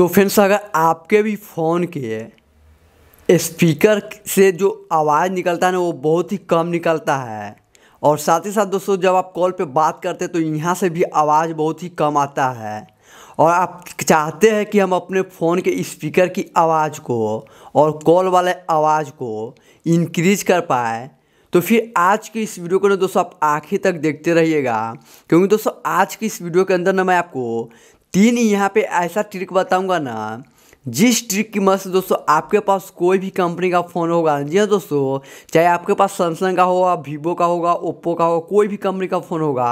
तो फ्रेंड्स अगर आपके भी फ़ोन के स्पीकर से जो आवाज़ निकलता है ना वो बहुत ही कम निकलता है और साथ ही साथ दोस्तों जब आप कॉल पे बात करते हैं तो यहाँ से भी आवाज़ बहुत ही कम आता है और आप चाहते हैं कि हम अपने फ़ोन के स्पीकर की आवाज़ को और कॉल वाले आवाज़ को इनक्रीज कर पाए तो फिर आज की इस वीडियो को ना दोस्तों आप आखिर तक देखते रहिएगा क्योंकि दोस्तों आज की इस वीडियो के अंदर ना मैं आपको तीन यहाँ पे ऐसा ट्रिक बताऊंगा ना जिस ट्रिक की मदद से दोस्तों आपके पास कोई भी कंपनी का फ़ोन होगा जी हाँ दोस्तों चाहे आपके पास सैमसंग का होगा वीवो का होगा ओप्पो का होगा कोई भी कंपनी का फ़ोन होगा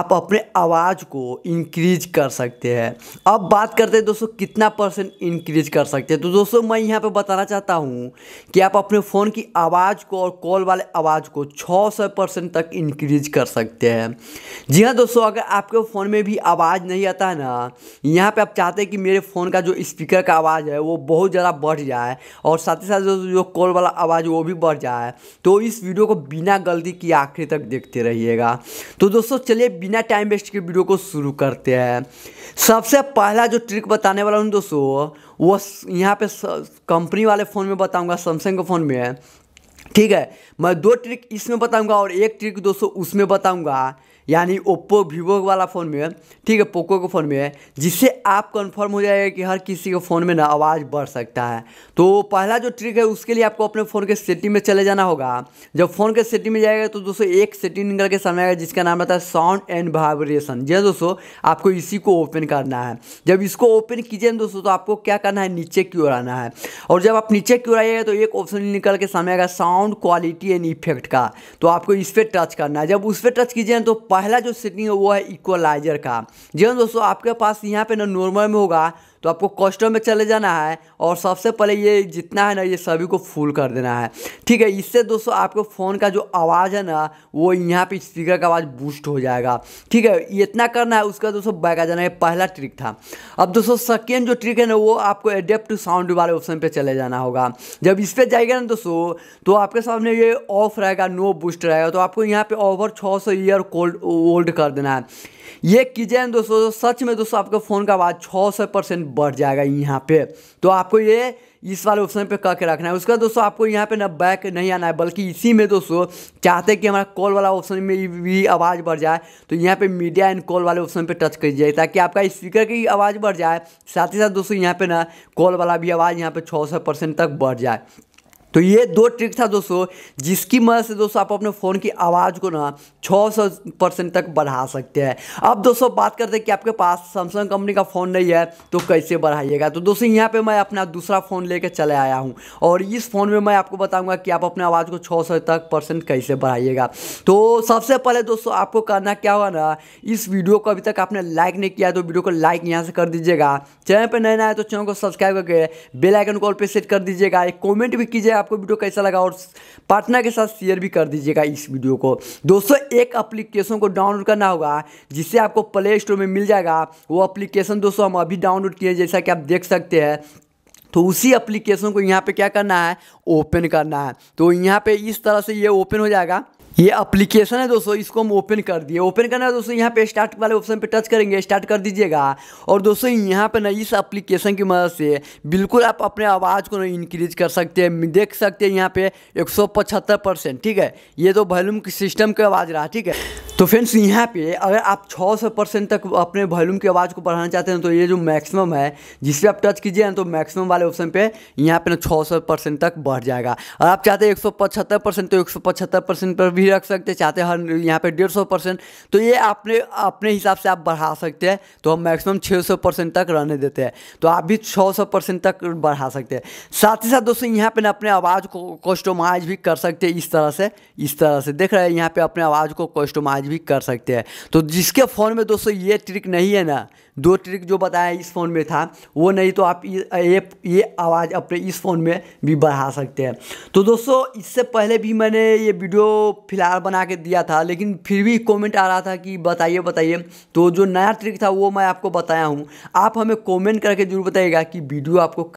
आप अपने आवाज़ को इंक्रीज कर सकते हैं अब बात करते हैं दोस्तों कितना परसेंट इंक्रीज कर सकते हैं तो दोस्तों मैं यहाँ पर बताना चाहता हूँ कि आप अपने फ़ोन की आवाज़ को और कॉल वाले आवाज़ को छः परसेंट तक इंक्रीज कर सकते हैं जी हाँ दोस्तों अगर आपके फ़ोन में भी आवाज़ नहीं आता है ना यहाँ पर आप चाहते हैं कि मेरे फ़ोन का जो स्पीकर का आवाज़ है वो बहुत ज़्यादा बढ़ जाए और साथ ही साथ जो जो कॉल वाला आवाज़ वो भी बढ़ जाए तो इस वीडियो को बिना गलती की आखिरी तक देखते रहिएगा तो दोस्तों चलिए बिना टाइम वेस्ट के वीडियो को शुरू करते हैं सबसे पहला जो ट्रिक बताने वाला हूँ दोस्तों वो यहाँ पे कंपनी वाले फ़ोन में बताऊँगा सैमसंग के फ़ोन में ठीक है मैं दो ट्रिक इसमें बताऊँगा और एक ट्रिक दोस्तों उसमें बताऊँगा यानी ओप्पो वीवो वाला फ़ोन में है ठीक है पोको के फ़ोन में है जिससे आप कंफर्म हो जाएगा कि हर किसी के फ़ोन में ना आवाज़ बढ़ सकता है तो पहला जो ट्रिक है उसके लिए आपको अपने फ़ोन के सेटिंग में चले जाना होगा जब फ़ोन के सेटिंग में जाएगा तो दोस्तों एक सेटिंग निकल के सामने आएगा जिसका नाम रहता है साउंड एंड वाइब्रेशन जी हाँ दोस्तों आपको इसी को ओपन करना है जब इसको ओपन कीजिए ना दोस्तों तो आपको क्या करना है नीचे की ओर आना है और जब आप नीचे की ओर आइएगा तो एक ऑप्शन निकल के सामने आएगा साउंड क्वालिटी एंड इफेक्ट का तो आपको इस पर टच करना है जब उस पर टच कीजिए तो पहला जो सेटिंग है वो है इक्वलाइजर का जी दोस्तों आपके पास यहाँ पे ना नॉर्मल में होगा तो आपको कस्टम में चले जाना है और सबसे पहले ये जितना है ना ये सभी को फुल कर देना है ठीक है इससे दोस्तों आपको फ़ोन का जो आवाज़ है ना वो यहाँ पे स्पीकर का आवाज़ बूस्ट हो जाएगा ठीक है इतना करना है उसका दोस्तों बैक आ जाना है पहला ट्रिक था अब दोस्तों सेकेंड जो ट्रिक है ना वो आपको एडेप्ट साउंड वाले ऑप्शन पर चले जाना होगा जब इस पर जाएगा ना दोस्तों तो आपके सामने ये ऑफ रहेगा नो बूस्ट रहेगा तो आपको यहाँ पर ओवर छः सौ ईयर कोल्ड ओल्ड कर देना है ये कीजिए ना दोस्तों तो सच में दोस्तों आपका फ़ोन का आवाज़ छः सौ परसेंट बढ़ जाएगा यहाँ पे तो आपको ये इस वाले ऑप्शन पे करके रखना है उसका दोस्तों आपको यहाँ पे ना बैक नहीं आना है बल्कि इसी में दोस्तों चाहते हैं कि हमारा कॉल वाला ऑप्शन में भी आवाज़ बढ़ जाए तो यहाँ पे मीडिया एंड कॉल वाले ऑप्शन पे टच कीजिए ताकि आपका स्पीकर की आवाज़ बढ़ जाए साथ ही साथ दोस्तों यहाँ पे ना कॉल वाला भी आवाज़ यहाँ पे छः तक बढ़ जाए तो ये दो ट्रिक था दोस्तों जिसकी मदद से दोस्तों आप अपने फ़ोन की आवाज़ को ना 600 परसेंट तक बढ़ा सकते हैं अब दोस्तों बात करते हैं कि आपके पास सैमसंग कंपनी का फ़ोन नहीं है तो कैसे बढ़ाइएगा तो दोस्तों यहाँ पे मैं अपना दूसरा फ़ोन लेके चले आया हूँ और इस फ़ोन में मैं आपको बताऊँगा कि आप अपने आवाज़ को छः तक परसेंट कैसे बढ़ाइएगा तो सबसे पहले दोस्तों आपको करना क्या हुआ ना इस वीडियो को अभी तक आपने लाइक नहीं किया तो वीडियो को लाइक यहाँ से कर दीजिएगा चैनल पर नए नए तो चैनल को सब्सक्राइब करके बेलाइकन कॉल पर सेट कर दीजिएगा एक कॉमेंट भी कीजिएगा आपको वीडियो कैसा लगा और पार्टनर के साथ शेयर भी कर दीजिएगा इस वीडियो को दोस्तों एक अप्लीकेशन को डाउनलोड करना होगा जिससे आपको प्ले स्टोर में मिल जाएगा वो अप्लीकेशन दोस्तों हम अभी डाउनलोड किए जैसा कि आप देख सकते हैं तो उसी एप्लीकेशन को यहाँ पे क्या करना है ओपन करना है तो यहाँ पे इस तरह से ये ओपन हो जाएगा ये एप्लीकेशन है दोस्तों इसको हम ओपन कर दिए ओपन करना है दोस्तों यहाँ पे स्टार्ट वाले ऑप्शन पे टच करेंगे स्टार्ट कर दीजिएगा और दोस्तों यहाँ पे ना इस एप्लीकेशन की मदद से बिल्कुल आप अपने आवाज़ को ना इंक्रीज कर सकते हैं देख सकते हैं यहाँ पे 175 परसेंट ठीक है ये तो वॉल्यूम सिस्टम की आवाज़ रहा ठीक है तो फ्रेंड्स यहाँ पे अगर आप 600 परसेंट तक अपने वॉल्यूम की आवाज़ को बढ़ाना चाहते हैं तो ये जो मैक्सिमम है जिस पर आप टच कीजिए ना तो मैक्सिमम वाले ऑप्शन पे यहाँ पे ना 600 परसेंट तक बढ़ जाएगा और आप चाहते हैं 175 परसेंट तो 175 परसेंट पर भी रख सकते चाहते हर यहाँ पे सौ परसेंट तो ये अपने अपने हिसाब से आप बढ़ा सकते हैं तो हम मैक्सिमम छः परसेंट तक रहने देते हैं तो आप भी छः परसेंट तक बढ़ा सकते हैं साथ ही साथ दोस्तों यहाँ पर ना अपने आवाज़ को कस्टोमाइज़ भी कर सकते हैं इस तरह से इस तरह से देख रहे हैं यहाँ पर अपने आवाज़ को कस्टोमाइज आज भी कर सकते हैं तो जिसके फ़ोन में दोस्तों ये ट्रिक नहीं है ना दो ट्रिक जो बताया इस फ़ोन में था वो नहीं तो आप ये ये आवाज़ अपने इस फ़ोन में भी बढ़ा सकते हैं तो दोस्तों इससे पहले भी मैंने ये वीडियो फिलहाल बना के दिया था लेकिन फिर भी कमेंट आ रहा था कि बताइए बताइए तो जो नया ट्रिक था वो मैं आपको बताया हूँ आप हमें कमेंट करके जरूर बताइएगा कि वीडियो आपको